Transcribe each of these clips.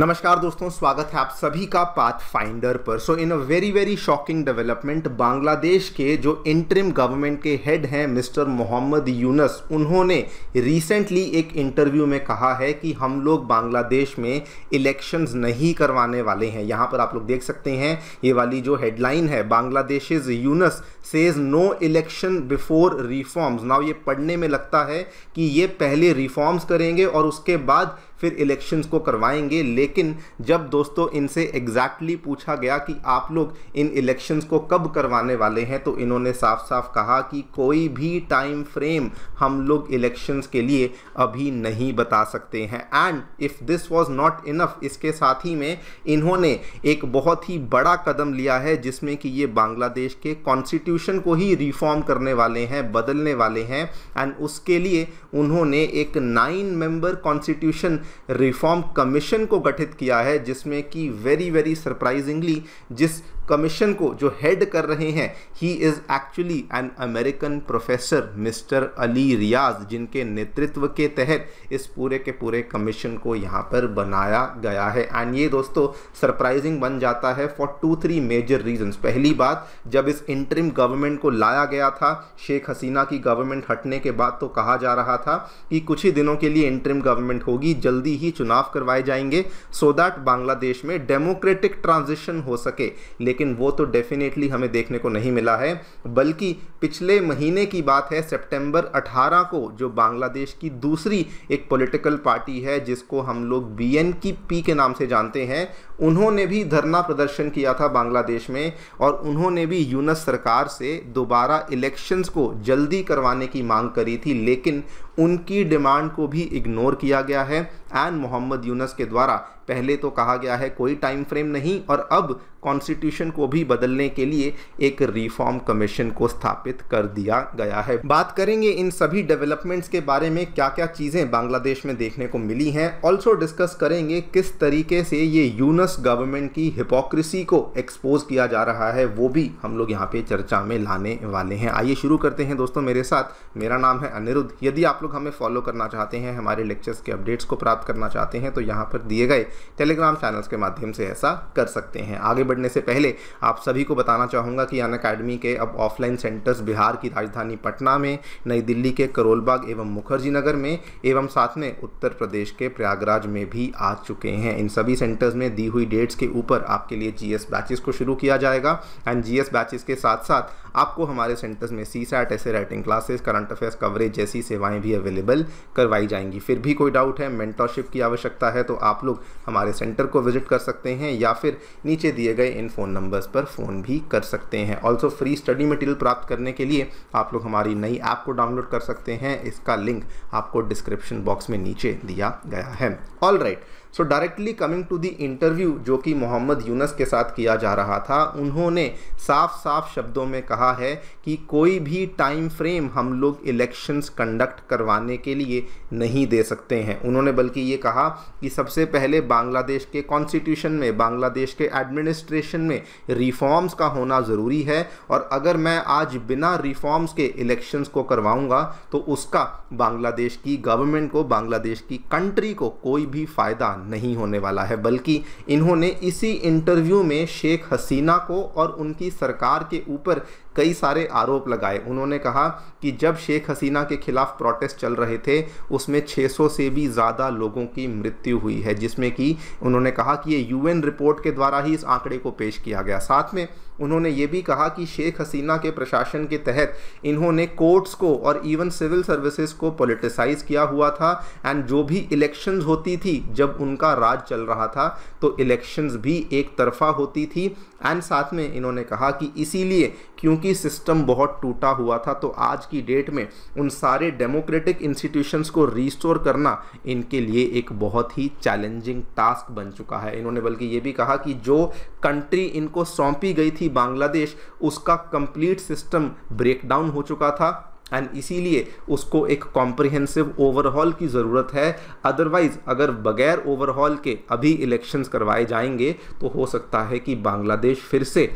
नमस्कार दोस्तों स्वागत है आप सभी का पाथ फाइंडर पर so in a very very shocking development Bangladesh के जो इंटरिम गवर्नमेंट के हेड हैं मिस्टर मोहम्मद यूनस उन्होंने रिसेंटली एक इंटरव्यू में कहा है कि हम लोग बांग्लादेश में इलेक्शंस नहीं करवाने वाले हैं यहाँ पर आप लोग देख सकते हैं ये वाली जो हेडलाइन है Bangladesh is Yunus says no election before reforms now ये पढ़ने में लगता है कि ये पहले रिफॉर्म्स करेंगे और उसके बाद फिर इलेक्शंस को करवाएंगे लेकिन जब दोस्तों इनसे एग्जैक्टली पूछा गया कि आप लोग इन इलेक्शंस को कब करवाने वाले हैं तो इन्होंने साफ साफ कहा कि कोई भी टाइम फ्रेम हम लोग इलेक्शंस के लिए अभी नहीं बता सकते हैं and if this was not enough इसके साथ ही में इन्होंने एक बहुत ही बड़ा कदम लिया है जिसमें कि ये बांग्लादेश के कॉन्स्टिट्यूशन को ही रिफॉर्म करने वाले हैं बदलने वाले हैं एंड उसके लिए उन्होंने एक nine member constitution reform commission को गठित किया है जिसमें कि वेरी वेरी सरप्राइजिंगली जिस कमीशन को जो हेड कर रहे हैं he is actually an American professor mister Ali Riaz जिनके नेतृत्व के तहत इस पूरे के पूरे कमीशन को यहाँ पर बनाया गया है एंड ये दोस्तों सरप्राइजिंग बन जाता है for two three major reasons पहली बात जब इस इंटरिम गवर्नमेंट को लाया गया था शेख हसीना की गवर्नमेंट हटने के बाद तो कहा जा रहा था कि कुछ ही दिनों के लिए इंटरिम गवर्नमेंट होगी जल्दी ही चुनाव करवाए जाएंगे सो दैट बांग्लादेश में डेमोक्रेटिक ट्रांजिशन हो सके लेकिन लेकिन वो तो डेफिनेटली हमें देखने को नहीं मिला है बल्कि पिछले महीने की बात है सितंबर 18 को जो बांग्लादेश की दूसरी एक पॉलिटिकल पार्टी है जिसको हम लोग पी के नाम से जानते हैं उन्होंने भी धरना प्रदर्शन किया था बांग्लादेश में और उन्होंने भी यूनस सरकार से दोबारा इलेक्शंस को जल्दी करवाने की मांग करी थी लेकिन उनकी डिमांड को भी इग्नोर किया गया है एन मोहम्मद यूनस के द्वारा पहले तो कहा गया है कोई टाइम फ्रेम नहीं और अब कॉन्स्टिट्यूशन को भी बदलने के लिए एक रिफॉर्म कमीशन को स्थापित कर दिया गया है बात करेंगे इन सभी डेवलपमेंट्स के बारे में क्या क्या चीज़ें बांग्लादेश में देखने को मिली हैं ऑल्सो डिस्कस करेंगे किस तरीके से ये यूनस कांग्रेस गवर्नमेंट की हिपोक्रेसी को एक्सपोज किया जा रहा है वो भी हम लोग यहाँ पे चर्चा में लाने वाले हैं आइए शुरू करते हैं दोस्तों मेरे साथ मेरा नाम है अनिरुद्ध यदि आप लोग हमें फॉलो करना चाहते हैं हमारे लेक्चर्स के अपडेट्स को प्राप्त करना चाहते हैं तो यहाँ पर दिए गए टेलीग्राम चैनल्स के माध्यम से ऐसा कर सकते हैं आगे बढ़ने से पहले आप सभी को बताना चाहूँगा कि अन अकेडमी के अब ऑफलाइन सेंटर्स बिहार की राजधानी पटना में नई दिल्ली के करोलबाग एवं मुखर्जी नगर में एवं साथ में उत्तर प्रदेश के प्रयागराज में भी आ चुके हैं इन सभी सेंटर्स में दी हुई हुई डेट्स के ऊपर आपके लिए जीएस बैचेस को शुरू किया जाएगा एंड जीएस बैचेस के साथ साथ आपको हमारे सेंटर्स में सी सैट ऐसे writing classes current affairs coverage जैसी सेवाएं भी अवेलेबल करवाई जाएंगी फिर भी कोई डाउट है मेंटरशिप की आवश्यकता है तो आप लोग हमारे सेंटर को विजिट कर सकते हैं या फिर नीचे दिए गए इन फ़ोन नंबर्स पर फ़ोन भी कर सकते हैं ऑल्सो फ्री स्टडी मटेरियल प्राप्त करने के लिए आप लोग हमारी नई ऐप को डाउनलोड कर सकते हैं इसका लिंक आपको डिस्क्रिप्शन बॉक्स में नीचे दिया गया है all right right. So directly coming to the interview जो कि मोहम्मद यूनस के साथ किया जा रहा था उन्होंने साफ साफ शब्दों में कहा है कि कोई भी टाइम फ्रेम हम लोग इलेक्शंस कंडक्ट करवाने के लिए नहीं दे सकते हैं उन्होंने बल्कि ये कहा कि सबसे पहले बांग्लादेश के कॉन्स्टिट्यूशन में बांग्लादेश के एडमिनिस्ट्रेशन में रिफॉर्म्स का होना ज़रूरी है और अगर मैं आज बिना रिफॉर्म्स के इलेक्शंस को करवाऊंगा तो उसका बांग्लादेश की गवर्नमेंट को बांग्लादेश की कंट्री को कोई भी फ़ायदा नहीं होने वाला है बल्कि इन्होंने इसी इंटरव्यू में शेख हसीना को और उनकी सरकार के ऊपर कई सारे आरोप लगाए उन्होंने कहा कि जब शेख हसीना के खिलाफ प्रोटेस्ट चल रहे थे उसमें 600 से भी ज़्यादा लोगों की मृत्यु हुई है जिसमें कि उन्होंने कहा कि ये यूएन रिपोर्ट के द्वारा ही इस आंकड़े को पेश किया गया साथ में उन्होंने ये भी कहा कि शेख हसीना के प्रशासन के तहत इन्होंने कोर्ट्स को और इवन सिविल सर्विसेज को पॉलिटिसाइज किया हुआ था एंड जो भी इलेक्शंस होती थी जब उनका राज चल रहा था तो इलेक्शंस भी एक तरफा होती थी एंड साथ में इन्होंने कहा कि इसीलिए क्योंकि क्योंकि सिस्टम बहुत टूटा हुआ था तो आज की डेट में उन सारे डेमोक्रेटिक इंस्टीट्यूशंस को रिस्टोर करना इनके लिए एक बहुत ही चैलेंजिंग टास्क बन चुका है इन्होंने बल्कि ये भी कहा कि जो कंट्री इनको सौंपी गई थी बांग्लादेश उसका कंप्लीट सिस्टम ब्रेकडाउन हो चुका था एंड इसीलिए उसको एक कॉम्प्रिहेंसिव ओवरहॉल की ज़रूरत है अदरवाइज़ अगर बगैर ओवरहॉल के अभी इलेक्शंस करवाए जाएंगे तो हो सकता है कि बांग्लादेश फिर से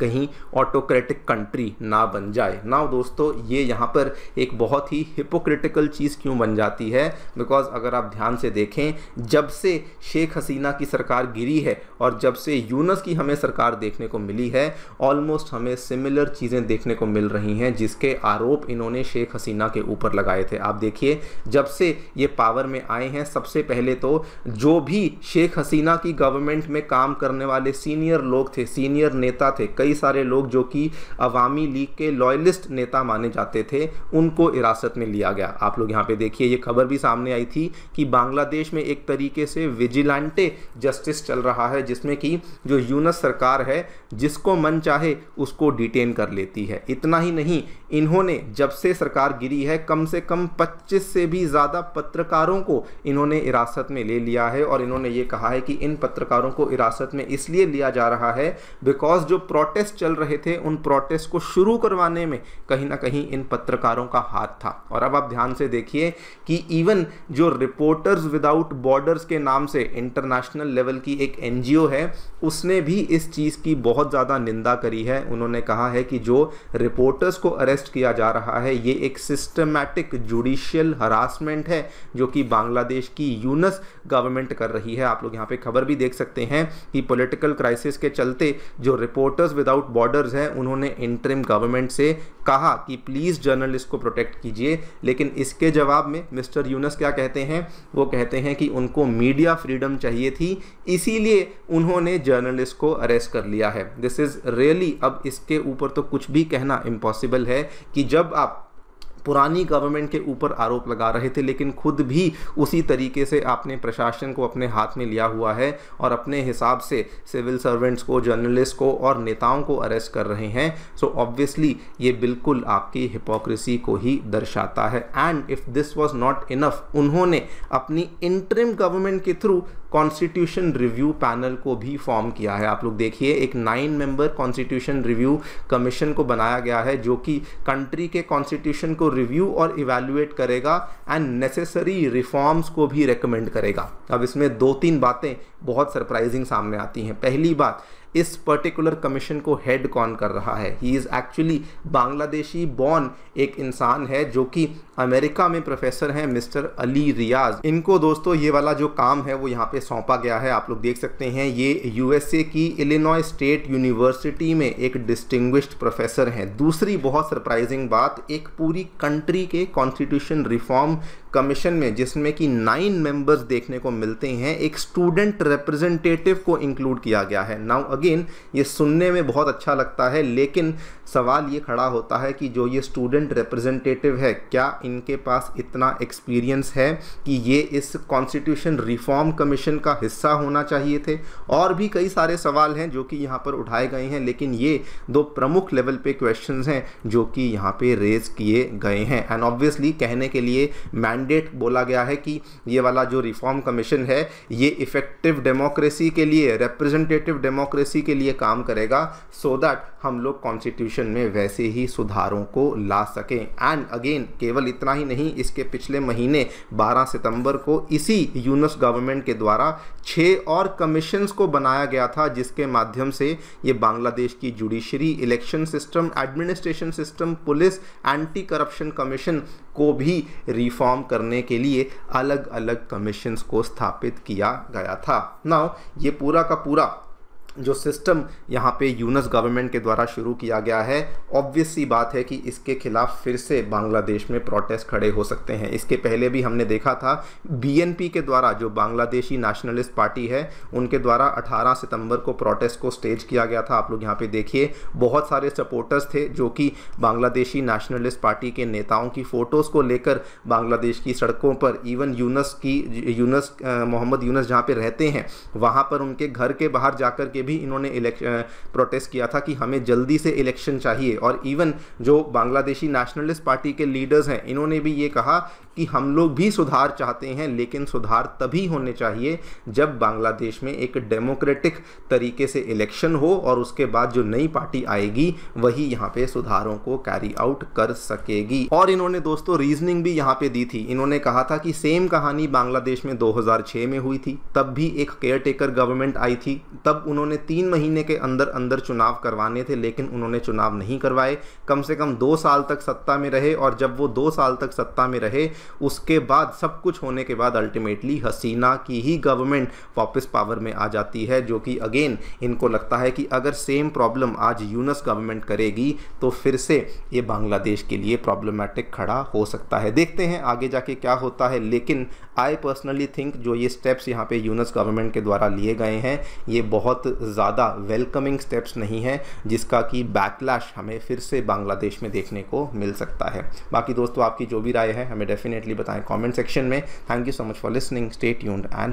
कहीं ऑटोक्रेटिक कंट्री ना बन जाए ना दोस्तों ये यहाँ पर एक बहुत ही हिपोक्रिटिकल चीज़ क्यों बन जाती है बिकॉज अगर आप ध्यान से देखें जब से शेख हसीना की सरकार गिरी है और जब से यूनस की हमें सरकार देखने को मिली है ऑलमोस्ट हमें सिमिलर चीज़ें देखने को मिल रही हैं जिसके आरोप इन्होंने शेख हसीना के ऊपर लगाए थे आप देखिए जब से ये पावर में आए हैं सबसे पहले तो जो भी शेख हसीना की गवर्नमेंट में काम करने वाले सीनियर लोग थे सीनियर नेता थे कई कई सारे लोग जो कि अवामी लीग के लॉयलिस्ट नेता माने जाते थे उनको हिरासत में लिया गया आप लोग यहाँ पे देखिए ये खबर भी सामने आई थी कि बांग्लादेश में एक तरीके से विजिलेंटे जस्टिस चल रहा है जिसमें कि जो यूनस सरकार है जिसको मन चाहे उसको डिटेन कर लेती है इतना ही नहीं इन्होंने जब से सरकार गिरी है कम से कम पच्चीस से भी ज़्यादा पत्रकारों को इन्होंने हिरासत में ले लिया है और इन्होंने ये कहा है कि इन पत्रकारों को हिरासत में इसलिए लिया जा रहा है बिकॉज जो प्रोट प्रोटेस्ट चल रहे थे उन प्रोटेस्ट को शुरू करवाने में कहीं ना कहीं इन पत्रकारों का हाथ था और अब आप ध्यान से देखिए कि इवन जो रिपोर्टर्स विदाउट बॉर्डर्स के नाम से इंटरनेशनल लेवल की एक एन है उसने भी इस चीज़ की बहुत ज़्यादा निंदा करी है उन्होंने कहा है कि जो रिपोर्टर्स को अरेस्ट किया जा रहा है ये एक सिस्टमैटिक जुडिशियल हरासमेंट है जो कि बांग्लादेश की यूनस गवर्नमेंट कर रही है आप लोग यहाँ पे खबर भी देख सकते हैं कि पॉलिटिकल क्राइसिस के चलते जो रिपोर्टर्स विदाउट बॉर्डर्स हैं उन्होंने इंटरिम गवर्नमेंट से कहा कि प्लीज़ जर्नलिस्ट को प्रोटेक्ट कीजिए लेकिन इसके जवाब में मिस्टर यूनस क्या कहते हैं वो कहते हैं कि उनको मीडिया फ्रीडम चाहिए थी इसीलिए उन्होंने जर्नलिस्ट को अरेस्ट कर लिया है दिस इज़ रियली अब इसके ऊपर तो कुछ भी कहना इम्पॉसिबल है कि जब आप पुरानी गवर्नमेंट के ऊपर आरोप लगा रहे थे लेकिन खुद भी उसी तरीके से आपने प्रशासन को अपने हाथ में लिया हुआ है और अपने हिसाब से सिविल सर्वेंट्स को जर्नलिस्ट को और नेताओं को अरेस्ट कर रहे हैं सो so ऑब्वियसली ये बिल्कुल आपकी हिपोक्रेसी को ही दर्शाता है and if this was not enough उन्होंने अपनी इंटरिम गवर्नमेंट के थ्रू कॉन्स्टिट्यूशन रिव्यू पैनल को भी फॉर्म किया है आप लोग देखिए एक nine member constitution review commission को बनाया गया है जो कि कंट्री के कॉन्स्टिट्यूशन को रिव्यू और इवेल्युएट करेगा एंड नेसेसरी रिफॉर्म्स को भी रिकमेंड करेगा अब इसमें दो तीन बातें बहुत सरप्राइजिंग सामने आती हैं पहली बात इस पर्टिकुलर कमीशन को हेड कौन कर रहा है he is actually Bangladeshi born एक इंसान है जो कि अमेरिका में प्रोफेसर हैं मिस्टर अली रियाज इनको दोस्तों ये वाला जो काम है वो यहाँ पे सौंपा गया है आप लोग देख सकते हैं ये यूएसए की इलिनॉय स्टेट यूनिवर्सिटी में एक डिस्टिंग्विश्ड प्रोफेसर हैं दूसरी बहुत सरप्राइजिंग बात एक पूरी कंट्री के कॉन्स्टिट्यूशन रिफॉर्म कमीशन में जिसमें कि नाइन मेंबर्स देखने को मिलते हैं एक स्टूडेंट रिप्रेजेंटेटिव को इंक्लूड किया गया है नाउ अगेन ये सुनने में बहुत अच्छा लगता है लेकिन सवाल ये खड़ा होता है कि जो ये स्टूडेंट रिप्रेजेंटेटिव है क्या इनके पास इतना एक्सपीरियंस है कि ये इस कॉन्स्टिट्यूशन रिफॉर्म कमीशन का हिस्सा होना चाहिए थे और भी कई सारे सवाल हैं जो कि यहाँ पर उठाए गए हैं लेकिन ये दो प्रमुख लेवल पे क्वेश्चंस हैं जो कि यहाँ पे रेज किए गए हैं एंड ऑब्वियसली कहने के लिए मैं मैंडेट बोला गया है कि ये वाला जो रिफॉर्म कमीशन है ये इफ़ेक्टिव डेमोक्रेसी के लिए रिप्रेजेंटेटिव डेमोक्रेसी के लिए काम करेगा सो so दैट हम लोग कॉन्स्टिट्यूशन में वैसे ही सुधारों को ला सकें एंड अगेन केवल इतना ही नहीं इसके पिछले महीने 12 सितंबर को इसी यूनस गवर्नमेंट के द्वारा छः और कमीशंस को बनाया गया था जिसके माध्यम से ये बांग्लादेश की judiciary election system administration system police anti corruption commission को भी रिफॉर्म करने के लिए अलग अलग कमीशंस को स्थापित किया गया था ना ये पूरा का पूरा जो सिस्टम यहाँ पे यूनस गवर्नमेंट के द्वारा शुरू किया गया है ऑब्वियस सी बात है कि इसके खिलाफ फिर से बांग्लादेश में प्रोटेस्ट खड़े हो सकते हैं इसके पहले भी हमने देखा था बीएनपी के द्वारा जो बांग्लादेशी नेशनलिस्ट पार्टी है उनके द्वारा 18 सितंबर को प्रोटेस्ट को स्टेज किया गया था आप लोग यहाँ पर देखिए बहुत सारे सपोर्टर्स थे जो कि बांग्लादेशी नेशनलिस्ट पार्टी के नेताओं की फ़ोटोज़ को लेकर बांग्लादेश की सड़कों पर इवन यूनस की यूनस मोहम्मद यूनस जहाँ पर रहते हैं वहाँ पर उनके घर के बाहर जाकर के भी भी इन्होंने प्रोटेस्ट किया था कि हमें जल्दी से इलेक्शन चाहिए और इवन जो बांग्लादेशी नेशनलिस्ट पार्टी के लीडर्स हैं इन्होंने भी ये कहा कि हम लोग भी सुधार चाहते हैं लेकिन सुधार तभी होने चाहिए जब बांग्लादेश में एक डेमोक्रेटिक तरीके से इलेक्शन हो और उसके बाद जो नई पार्टी आएगी वही यहाँ पे सुधारों को कैरी आउट कर सकेगी और इन्होंने दोस्तों रीजनिंग भी यहाँ पे दी थी इन्होंने कहा था कि सेम कहानी बांग्लादेश में 2006 में हुई थी तब भी एक केयर गवर्नमेंट आई थी तब उन्होंने उन्होंने तीन महीने के अंदर अंदर चुनाव करवाने थे लेकिन उन्होंने चुनाव नहीं करवाए कम से कम दो साल तक सत्ता में रहे और जब वो दो साल तक सत्ता में रहे उसके बाद सब कुछ होने के बाद अल्टीमेटली हसीना की ही गवर्नमेंट वापस पावर में आ जाती है जो कि अगेन इनको लगता है कि अगर सेम प्रॉब्लम आज यूनस गवर्नमेंट करेगी तो फिर से ये बांग्लादेश के लिए प्रॉब्लमेटिक खड़ा हो सकता है देखते हैं आगे जाके क्या होता है लेकिन आई पर्सनली थिंक जो ये स्टेप्स यहाँ पे यूनस गवर्नमेंट के द्वारा लिए गए हैं ये बहुत ज़्यादा वेलकमिंग स्टेप्स नहीं है जिसका कि बैकलैश हमें फिर से बांग्लादेश में देखने को मिल सकता है बाकी दोस्तों आपकी जो भी राय है हमें डेफिनेटली बताएं कमेंट सेक्शन में thank you so much for listening stay यून एंड